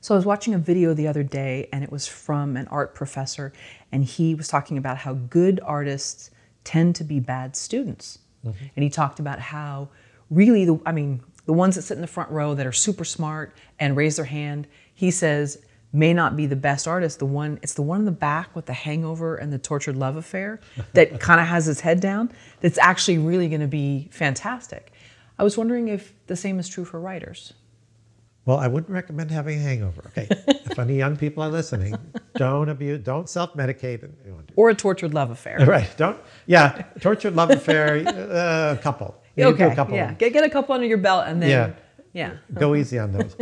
So I was watching a video the other day, and it was from an art professor, and he was talking about how good artists tend to be bad students. Mm-hmm. And he talked about how really the I mean, the ones that sit in the front row that are super smart and raise their hand, he says may not be the best artist. The one it's the one in the back with the hangover and the tortured love affair that kind of has his head down that's actually really going to be fantastic. I was wondering if the same is true for writers. Well, I wouldn't recommend having a hangover. Okay, if any young people are listening, don't abuse, don't self-medicate, or a tortured love affair. Right? Don't. Yeah, tortured love affair. Uh, couple. You okay. couple. Yeah. Get get a couple under your belt, and then yeah, yeah. Go easy on those.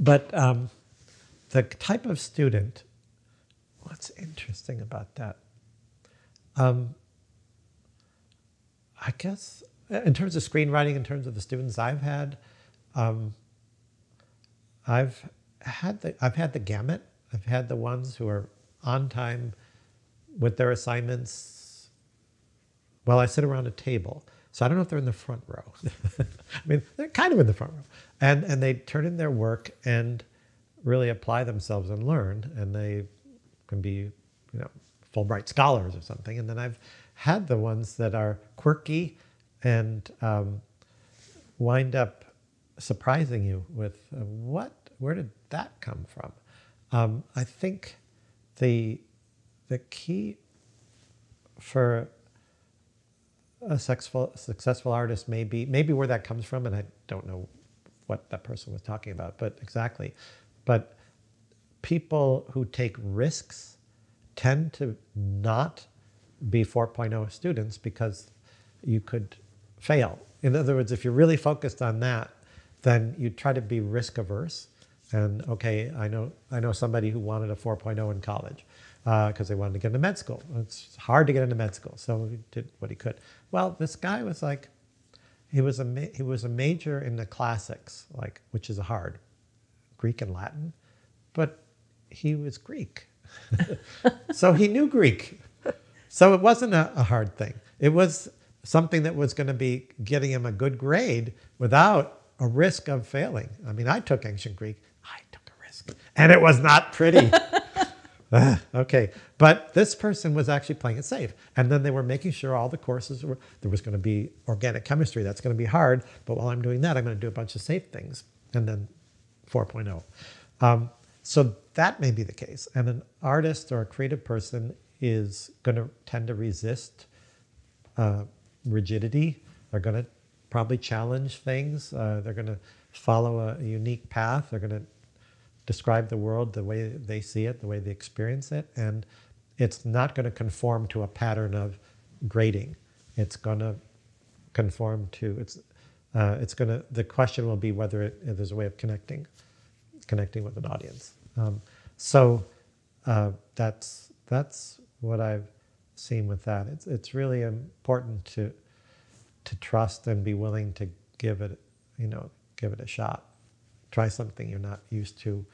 but um, the type of student. What's interesting about that? Um, I guess in terms of screenwriting, in terms of the students I've had um, I've had the I've had the gamut. I've had the ones who are on time with their assignments. Well, I sit around a table, so I don't know if they're in the front row. I mean, they're kind of in the front row, and and they turn in their work and really apply themselves and learn, and they can be, you know, Fulbright scholars or something. And then I've had the ones that are quirky and um, wind up surprising you with uh, what, where did that come from? Um, I think the the key for a successful successful artist may be maybe where that comes from, and I don't know what that person was talking about, but exactly. But people who take risks tend to not be 4.0 students because you could fail. In other words, if you're really focused on that, then you try to be risk averse. And okay, I know I know somebody who wanted a 4.0 in college because uh, they wanted to get into med school. It's hard to get into med school, so he did what he could. Well, this guy was like, he was a he was a major in the classics, like which is hard, Greek and Latin, but he was Greek, so he knew Greek. So it wasn't a, a hard thing. It was something that was going to be getting him a good grade without a risk of failing. I mean, I took ancient Greek, I took a risk, and it was not pretty. Ah, okay, but this person was actually playing it safe. And then they were making sure all the courses were, there was going to be organic chemistry. That's going to be hard. But while I'm doing that, I'm going to do a bunch of safe things. And then 4.0. Um, so that may be the case. And an artist or a creative person is going to tend to resist uh, rigidity. They're going to probably challenge things. Uh, they're going to follow a, unique path. They're going to describe the world the way they see it, the way they experience it. And it's not going to conform to a pattern of grading. It's going to conform to, it's, uh, it's going to, the question will be whether it, if there's a way of connecting, connecting with an audience. Um, so uh, that's, that's what I've seen with that. It's, it's really important to, to trust and be willing to give it, you know, give it a shot. Try something you're not used to.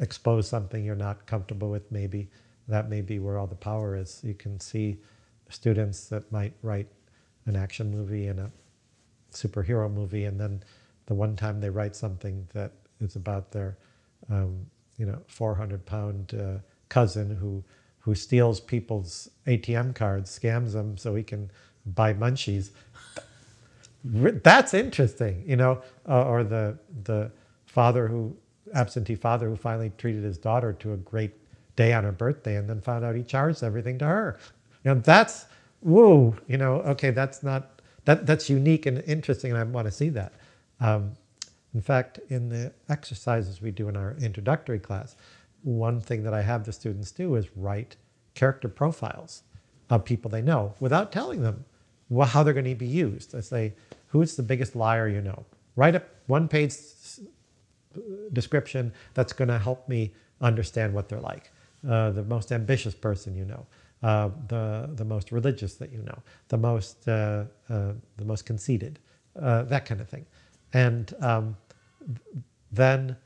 Expose something you're not comfortable with. Maybe that may be where all the power is. You can see students that might write an action movie and a superhero movie, and then the one time they write something that is about their, um, you know, 400 pound uh, cousin who who steals people's ATM cards, scams them so he can by munchies. That's interesting, you know, uh, or the the father who absentee father who finally treated his daughter to a great day on her birthday and then found out he charged everything to her. You know, that's whoa, you know, okay, that's not that that's unique and interesting, and I want to see that. Um, in fact, in the exercises we do in our introductory class, one thing that I have the students do is write character profiles of people they know without telling them how they're going to be used. I say, who's the biggest liar you know? Write a one page description that's going to help me understand what they're like. Uh, the most ambitious person you know. Uh, the the most religious that you know, the most uh, uh, the most conceited, uh, that kind of thing, and um, then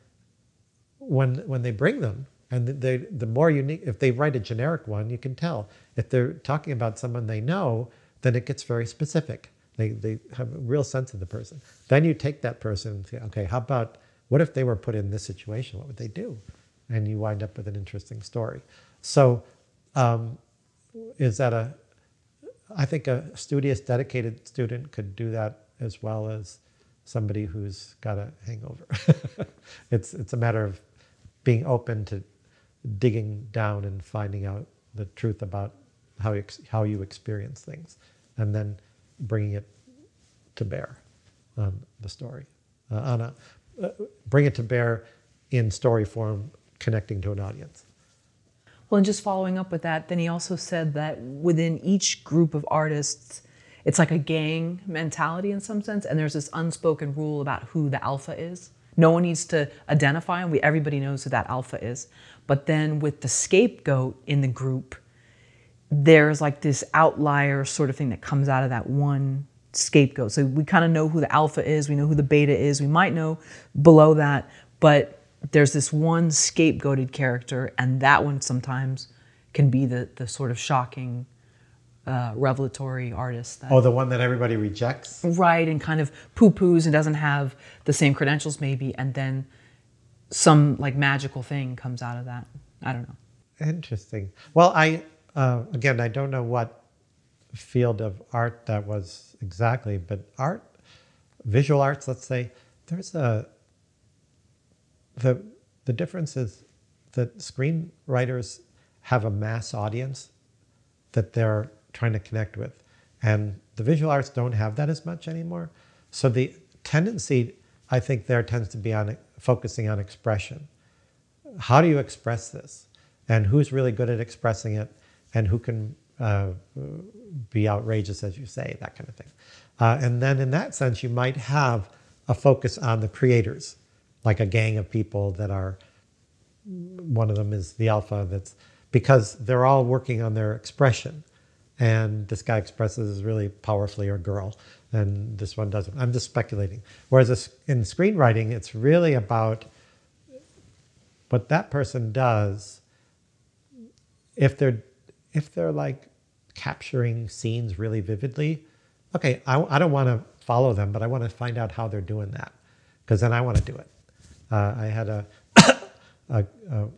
when when they bring them, and the the more unique, if they write a generic one, you can tell if they're talking about someone they know, then it gets very specific. They, they have a real sense of the person. Then you take that person and say, okay, how about what if they were put in this situation? What would they do? And you wind up with an interesting story. So, um, is that a, I think a studious, dedicated student could do that as well as somebody who's got a hangover. it's, it's a matter of being open to digging down and finding out the truth about how you, how you experience things, and then bringing it to bear on um, the story, uh, on a, uh, bring it to bear in story form, connecting to an audience. Well, and just following up with that, then he also said that within each group of artists, it's like a gang mentality in some sense, and there's this unspoken rule about who the alpha is. No one needs to identify and We everybody knows who that alpha is. But then with the scapegoat in the group, there's like this outlier sort of thing that comes out of that one scapegoat. So we kind of know who the alpha is, we know who the beta is, we might know below that, but there's this one scapegoated character, and that one sometimes can be the, the sort of shocking uh, revelatory artist. That, oh, the one that everybody rejects? Right, and kind of poo poos and doesn't have the same credentials, maybe, and then some like magical thing comes out of that. I don't know. Interesting. Well, I uh, again, I don't know what field of art that was exactly, but art, visual arts, let's say, there's a, the, the difference is that screenwriters have a mass audience that they're trying to connect with. And the visual arts don't have that as much anymore. So the tendency, I think, there tends to be on focusing on expression. How do you express this? And who's really good at expressing it? and who can uh, be outrageous, as you say, that kind of thing. Uh, and then in that sense, you might have a focus on the creators, like a gang of people that are, one of them is the alpha, that's because they're all working on their expression. And this guy expresses really powerfully, or girl, and this one doesn't. I'm just speculating. Whereas in screenwriting, it's really about what that person does if they're if they're like capturing scenes really vividly, okay, I, I don't want to follow them, but I want to find out how they're doing that because then I want to do it. Uh, I had a, a, a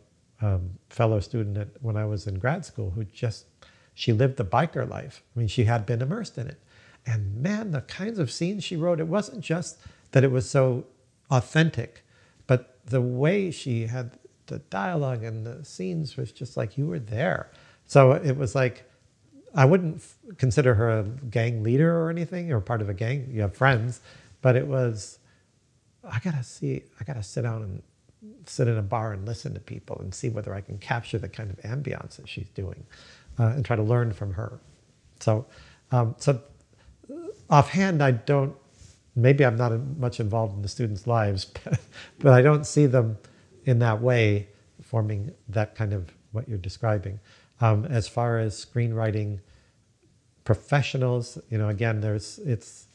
um, fellow student at, when I was in grad school who just, she lived the biker life. I mean, she had been immersed in it. And man, the kinds of scenes she wrote, it wasn't just that it was so authentic, but the way she had the dialogue and the scenes was just like you were there. So it was like, I wouldn't consider her a gang leader or anything or part of a gang. You have friends, but it was, I gotta see, I gotta sit down and sit in a bar and listen to people and see whether I can capture the kind of ambiance that she's doing uh, and try to learn from her. So, um, so uh, offhand, I don't, maybe I'm not much involved in the students' lives, but, but I don't see them in that way forming that kind of what you're describing. Um, as far as screenwriting professionals, you know, again, there's it's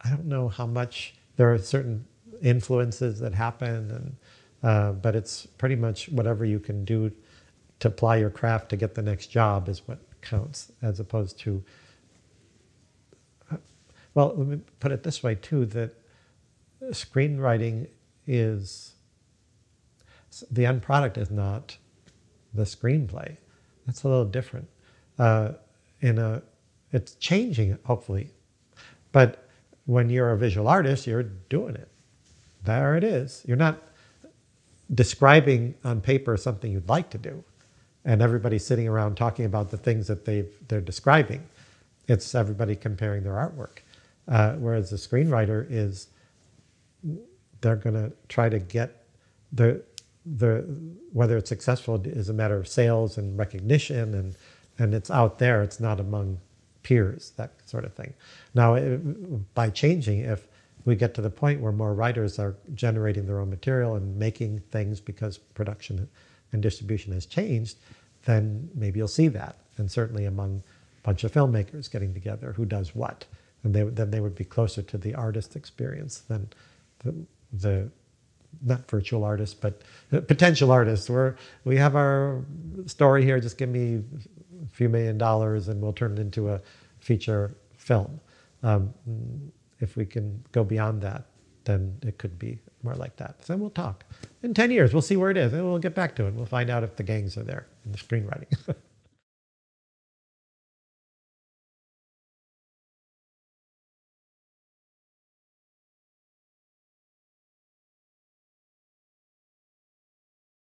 I don't know how much there are certain influences that happen, and uh, but it's pretty much whatever you can do to apply your craft to get the next job is what counts, as opposed to. Uh, well, let me put it this way too: that screenwriting is the end product is not the screenplay. That's a little different. Uh, in a, it's changing, hopefully. But when you're a visual artist, you're doing it. There it is. You're not describing on paper something you'd like to do, and everybody's sitting around talking about the things that they they're describing. It's everybody comparing their artwork. Uh, whereas the screenwriter is, they're going to try to get the the whether it's successful is a matter of sales and recognition and and it's out there it's not among peers that sort of thing now it, by changing if we get to the point where more writers are generating their own material and making things because production and distribution has changed then maybe you'll see that and certainly among a bunch of filmmakers getting together who does what and they, then they would be closer to the artist experience than the, the not virtual artists, but uh, potential artists. We're, we have our story here, just give me a few million dollars and we'll turn it into a feature film. Um, if we can go beyond that, then it could be more like that. So we'll talk. In 10 years, we'll see where it is and we'll get back to it. We'll find out if the gangs are there in the screenwriting.